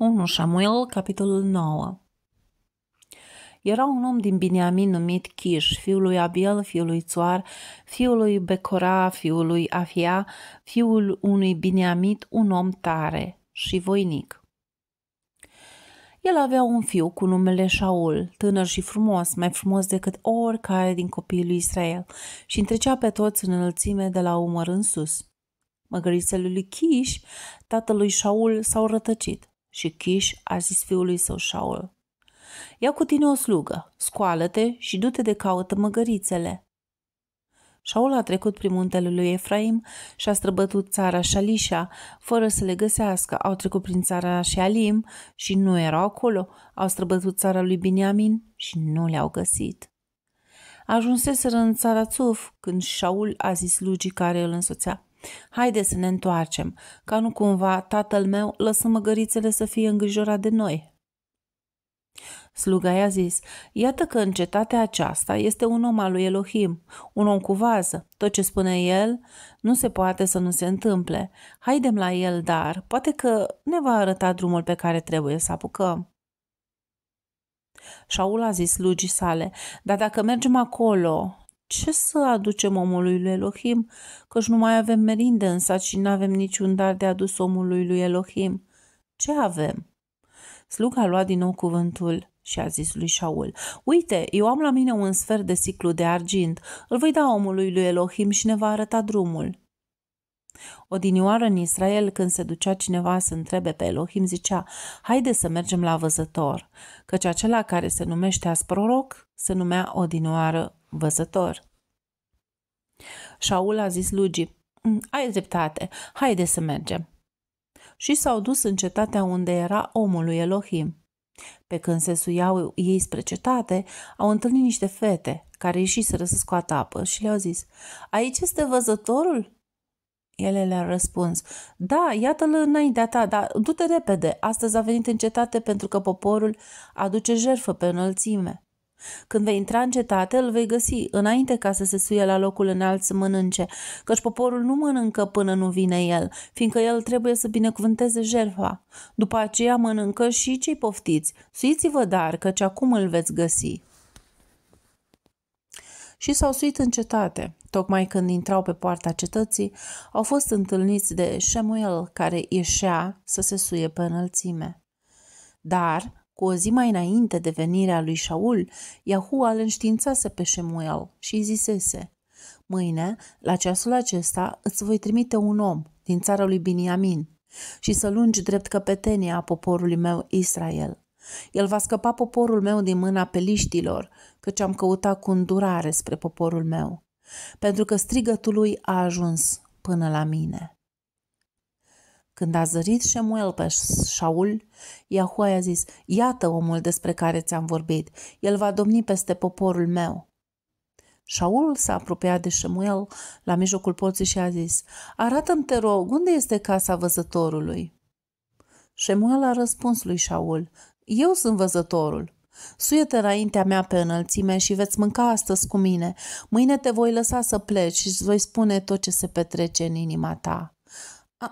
1 Samuel, capitolul 9 era un om din Biniamin numit Kish, fiul lui Abiel, fiul lui Țoar, fiul lui Becora, fiul lui Afia, fiul unui Biniamit, un om tare și voinic. El avea un fiu cu numele Shaul, tânăr și frumos, mai frumos decât oricare din copiii lui Israel, și întrecea pe toți în înălțime de la umăr în sus. Măgărițelul lui Kish, tatălui Shaul, s-au rătăcit și Chiș a zis fiului său Shaul, Ia cu tine o slugă, scoală-te și du-te de caută măgărițele. Shaul a trecut prin muntele lui Efraim și a străbătut țara Shalisha, fără să le găsească. Au trecut prin țara Shalim și nu erau acolo. Au străbătut țara lui Biniamin și nu le-au găsit. Ajunseseră în țara Țuf când Shaul a zis lui care îl însoțea. Haide să ne întoarcem, ca nu cumva tatăl meu lăsă măgărițele să fie îngrijorat de noi. Sluga i-a zis, iată că în cetatea aceasta este un om al lui Elohim, un om cu vază. Tot ce spune el nu se poate să nu se întâmple. Haidem la el, dar poate că ne va arăta drumul pe care trebuie să apucăm. Șaul a zis slugii sale, dar dacă mergem acolo, ce să aducem omului lui Elohim, căci nu mai avem merinde în sat și nu avem niciun dar de adus omului lui Elohim? Ce avem? Sluga a luat din nou cuvântul și a zis lui Shaul, Uite, eu am la mine un sfert de ciclu de argint, îl voi da omului lui Elohim și ne va arăta drumul. Odinioară în Israel, când se ducea cineva să întrebe pe Elohim, zicea, haide să mergem la văzător, căci acela care se numește Asproroc se numea odinioară văzător. Shaul a zis lui: mm, ai dreptate, haide să mergem. Și s-au dus în cetatea unde era omul lui Elohim. Pe când se suiau ei spre cetate, au întâlnit niște fete care ieșiseră să scoată apă și le-au zis, Aici este văzătorul? Ele le-au răspuns, Da, iată-l înaintea ta, dar du-te repede, astăzi a venit în cetate pentru că poporul aduce jerfă pe înălțime. Când vei intra în cetate, îl vei găsi, înainte ca să se suie la locul înalt să mănânce, căci poporul nu mănâncă până nu vine el, fiindcă el trebuie să binecuvânteze jerfa. După aceea mănâncă și cei poftiți. Suiți-vă dar, căci acum îl veți găsi. Și s-au suit în cetate. Tocmai când intrau pe poarta cetății, au fost întâlniți de Shemuel, care ieșea să se suie pe înălțime. Dar cu o zi mai înainte de venirea lui Shaul, Iahu îl înștiințase pe Shemuel și îi zisese, Mâine, la ceasul acesta, îți voi trimite un om din țara lui Biniamin și să lungi drept căpetenia a poporului meu Israel. El va scăpa poporul meu din mâna peliștilor, căci am căutat cu îndurare spre poporul meu, pentru că strigătul lui a ajuns până la mine. Când a zărit Shemuel pe Shaul, Iahua i-a zis, Iată omul despre care ți-am vorbit, el va domni peste poporul meu. Shaul s-a apropiat de Shemuel la mijlocul porții și a zis, Arată-mi, te rog, unde este casa văzătorului? Shemuel a răspuns lui Shaul, Eu sunt văzătorul. Suie-te înaintea mea pe înălțime și veți mânca astăzi cu mine. Mâine te voi lăsa să pleci și îți voi spune tot ce se petrece în inima ta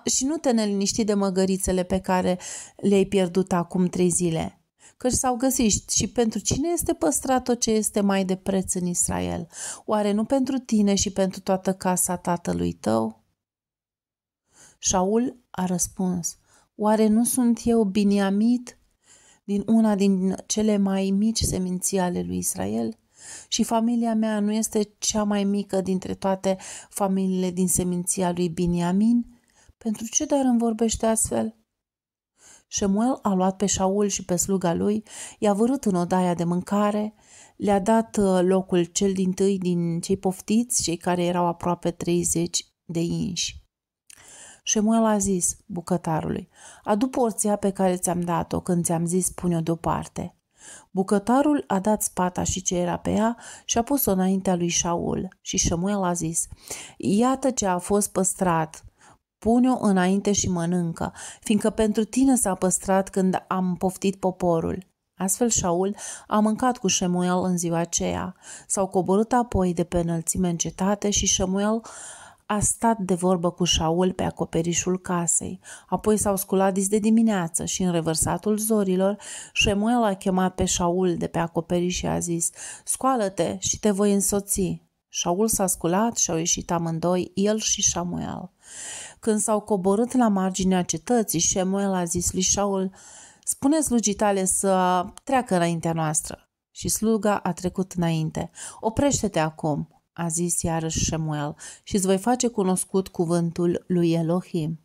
și nu te neliniști de măgărițele pe care le-ai pierdut acum trei zile, căci s-au găsit și pentru cine este păstrat tot ce este mai de preț în Israel? Oare nu pentru tine și pentru toată casa tatălui tău? Shaul a răspuns, oare nu sunt eu biniamit din una din cele mai mici seminții ale lui Israel? Și familia mea nu este cea mai mică dintre toate familiile din seminția lui Biniamin? Pentru ce dar îmi vorbește astfel? Shemuel a luat pe Shaul și pe sluga lui, i-a vărut în odaia de mâncare, le-a dat uh, locul cel din tâi din cei poftiți, cei care erau aproape 30 de inși. Shemuel a zis bucătarului, adu porția pe care ți-am dat-o când ți-am zis pune-o deoparte. Bucătarul a dat spata și ce era pe ea și a pus-o înaintea lui Shaul și Shemuel a zis, iată ce a fost păstrat, Pune-o înainte și mănâncă, fiindcă pentru tine s-a păstrat când am poftit poporul. Astfel Shaul a mâncat cu Shemuel în ziua aceea. S-au coborât apoi de pe înălțime în cetate și Shemuel a stat de vorbă cu Shaul pe acoperișul casei. Apoi s-au sculat dis de dimineață și în revărsatul zorilor, Shemuel a chemat pe Shaul de pe acoperiș și a zis, Scoală-te și te voi însoți. Shaul s-a sculat și au ieșit amândoi, el și Samuel. Când s-au coborât la marginea cetății, Shemuel a zis lui Shaul, spune slugii tale să treacă înaintea noastră. Și sluga a trecut înainte. Oprește-te acum, a zis iarăși Shemuel, și îți voi face cunoscut cuvântul lui Elohim.